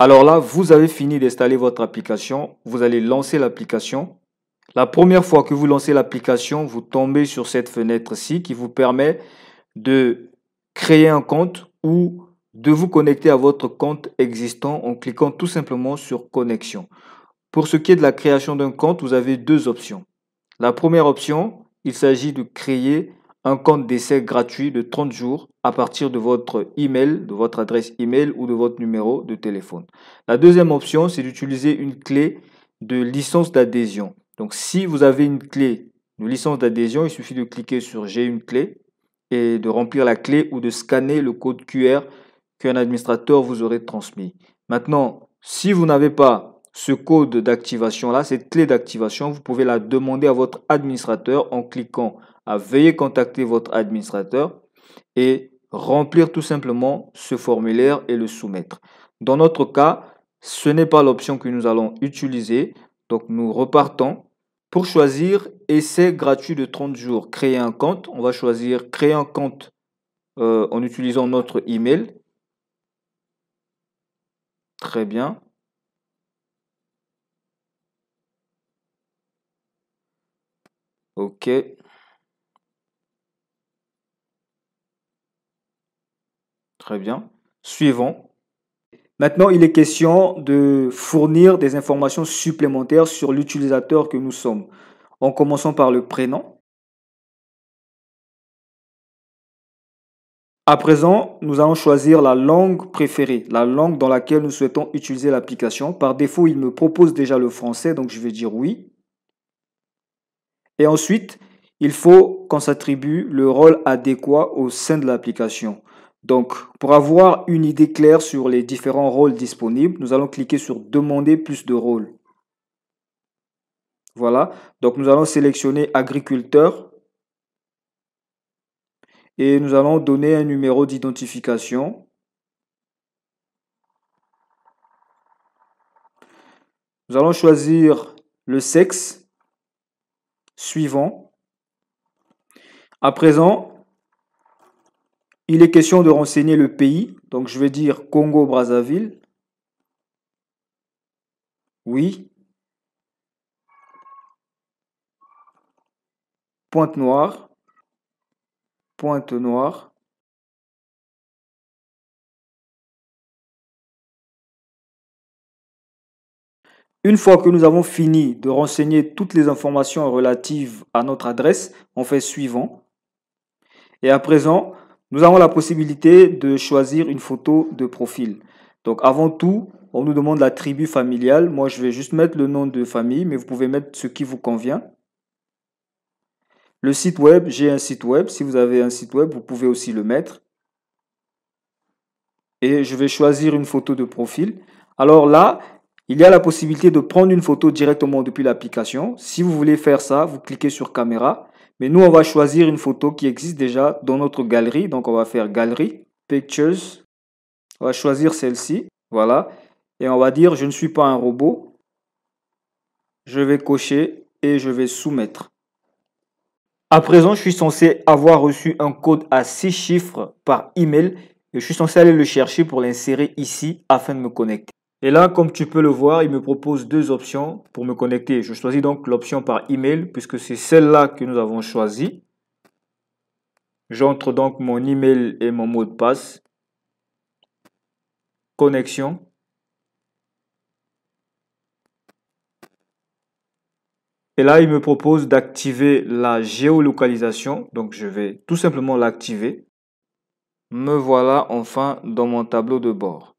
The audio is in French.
Alors là, vous avez fini d'installer votre application. Vous allez lancer l'application. La première fois que vous lancez l'application, vous tombez sur cette fenêtre-ci qui vous permet de créer un compte ou de vous connecter à votre compte existant en cliquant tout simplement sur connexion. Pour ce qui est de la création d'un compte, vous avez deux options. La première option, il s'agit de créer un compte d'essai gratuit de 30 jours à partir de votre email, de votre adresse email ou de votre numéro de téléphone. La deuxième option, c'est d'utiliser une clé de licence d'adhésion. Donc si vous avez une clé de licence d'adhésion, il suffit de cliquer sur J'ai une clé et de remplir la clé ou de scanner le code QR qu'un administrateur vous aurait transmis. Maintenant, si vous n'avez pas ce code d'activation-là, cette clé d'activation, vous pouvez la demander à votre administrateur en cliquant à Veuillez contacter votre administrateur et remplir tout simplement ce formulaire et le soumettre. Dans notre cas, ce n'est pas l'option que nous allons utiliser. Donc nous repartons pour choisir essai gratuit de 30 jours, créer un compte. On va choisir créer un compte euh, en utilisant notre email. Très bien. OK. Très bien. Suivons. Maintenant, il est question de fournir des informations supplémentaires sur l'utilisateur que nous sommes, en commençant par le prénom. À présent, nous allons choisir la langue préférée, la langue dans laquelle nous souhaitons utiliser l'application. Par défaut, il me propose déjà le français, donc je vais dire oui. Et ensuite, il faut qu'on s'attribue le rôle adéquat au sein de l'application. Donc, pour avoir une idée claire sur les différents rôles disponibles, nous allons cliquer sur Demander plus de rôles. Voilà, donc nous allons sélectionner agriculteur et nous allons donner un numéro d'identification. Nous allons choisir le sexe suivant. À présent, il est question de renseigner le pays. Donc je vais dire Congo-Brazzaville. Oui. Pointe noire. Pointe noire. Une fois que nous avons fini de renseigner toutes les informations relatives à notre adresse, on fait suivant. Et à présent, nous avons la possibilité de choisir une photo de profil. Donc avant tout, on nous demande la tribu familiale. Moi, je vais juste mettre le nom de famille, mais vous pouvez mettre ce qui vous convient. Le site web, j'ai un site web. Si vous avez un site web, vous pouvez aussi le mettre. Et je vais choisir une photo de profil. Alors là, il y a la possibilité de prendre une photo directement depuis l'application. Si vous voulez faire ça, vous cliquez sur caméra. Mais nous, on va choisir une photo qui existe déjà dans notre galerie. Donc, on va faire galerie, pictures. On va choisir celle-ci. Voilà. Et on va dire, je ne suis pas un robot. Je vais cocher et je vais soumettre. À présent, je suis censé avoir reçu un code à 6 chiffres par email. Et je suis censé aller le chercher pour l'insérer ici afin de me connecter. Et là, comme tu peux le voir, il me propose deux options pour me connecter. Je choisis donc l'option par email puisque c'est celle-là que nous avons choisie. J'entre donc mon email et mon mot de passe. Connexion. Et là, il me propose d'activer la géolocalisation. Donc, je vais tout simplement l'activer. Me voilà enfin dans mon tableau de bord.